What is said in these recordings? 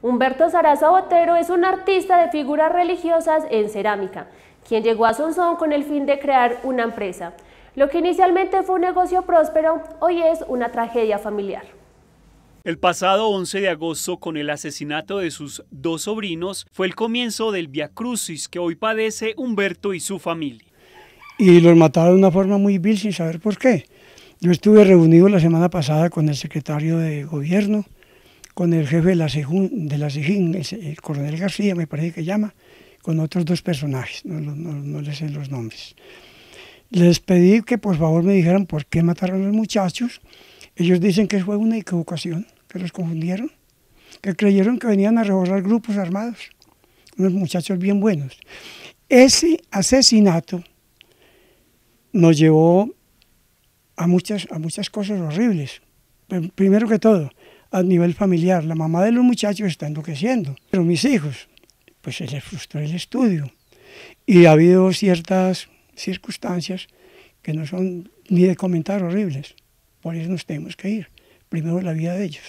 Humberto Saraza Botero es un artista de figuras religiosas en cerámica, quien llegó a Sonsón con el fin de crear una empresa. Lo que inicialmente fue un negocio próspero, hoy es una tragedia familiar. El pasado 11 de agosto, con el asesinato de sus dos sobrinos, fue el comienzo del Via Crucis que hoy padece Humberto y su familia. Y los mataron de una forma muy vil sin saber por qué. Yo estuve reunido la semana pasada con el secretario de gobierno, con el jefe de la, SEGIN, el, coronel García, me parece que llama, con otros dos personajes, no, les sé los nombres. Les pedí que por favor me dijeran por qué mataron a los muchachos. Ellos dicen que fue una equivocación, que los confundieron, que creyeron que venían a reborrar grupos armados, unos muchachos bien buenos. Ese asesinato nos llevó a muchas, a muchas cosas horribles. Primero que todo, a nivel familiar. La mamá de los muchachos está enloqueciendo, pero mis hijos, pues se les frustró el estudio. Y ha habido ciertas circunstancias que no son ni de comentar horribles. Por eso nos tenemos que ir. Primero la vida de ellos.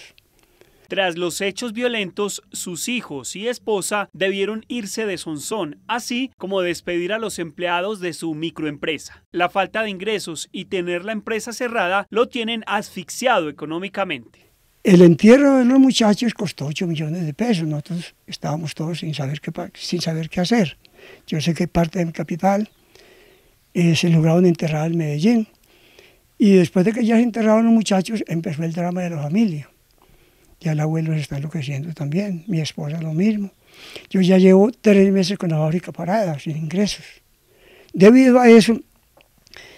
Tras los hechos violentos, sus hijos y esposa debieron irse de Sonsón, así como despedir a los empleados de su microempresa. La falta de ingresos y tener la empresa cerrada lo tienen asfixiado económicamente. El entierro de los muchachos costó 8 millones de pesos. Nosotros estábamos todos sin saber qué, sin saber qué hacer. Yo sé que parte de mi capital eh, se lograron enterrar en Medellín. Y después de que ya se enterraron los muchachos, empezó el drama de la familia. Ya el abuelo se está enloqueciendo también, mi esposa lo mismo. Yo ya llevo tres meses con la fábrica parada, sin ingresos. Debido a eso,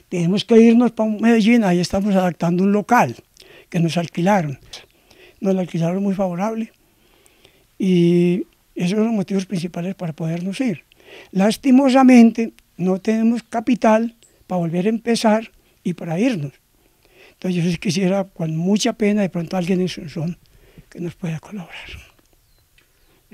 tenemos que irnos para Medellín, ahí estamos adaptando un local que nos alquilaron nos la alquilaron muy favorable. Y esos son los motivos principales para podernos ir. Lastimosamente, no tenemos capital para volver a empezar y para irnos. Entonces yo quisiera, con mucha pena, de pronto alguien en Sonsón que nos pueda colaborar.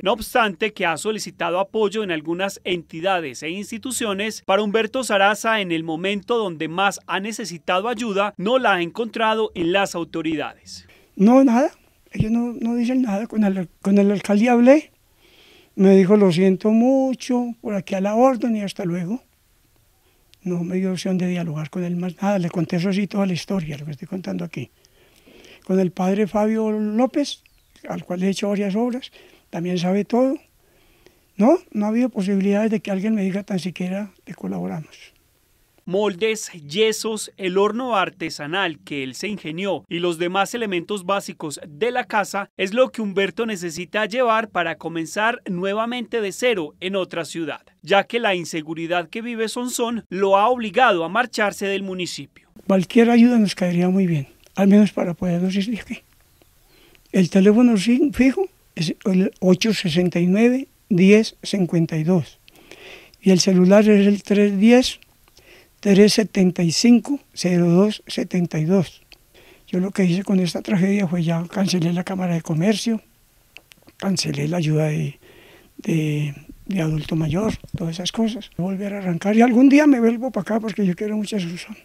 No obstante que ha solicitado apoyo en algunas entidades e instituciones, para Humberto Saraza en el momento donde más ha necesitado ayuda, no la ha encontrado en las autoridades. No, nada, ellos no, no dicen nada. Con el, alcalde hablé, me dijo, lo siento mucho, por aquí a la orden y hasta luego. No me dio opción de dialogar con él más nada. Le conté eso así toda la historia, lo que estoy contando aquí. Con el padre Fabio López, al cual he hecho varias obras, también sabe todo. No, no ha habido posibilidades de que alguien me diga tan siquiera que colaboramos moldes, yesos, el horno artesanal que él se ingenió y los demás elementos básicos de la casa es lo que Humberto necesita llevar para comenzar nuevamente de cero en otra ciudad, ya que la inseguridad que vive Sonson lo ha obligado a marcharse del municipio. Cualquier ayuda nos caería muy bien, al menos para podernos ir El teléfono fijo es el 869 1052 y el celular es el 310 375-0272. Yo lo que hice con esta tragedia fue ya cancelé la Cámara de Comercio, cancelé la ayuda de, adulto mayor, todas esas cosas. Volver a arrancar y algún día me vuelvo para acá porque yo quiero muchas Susana.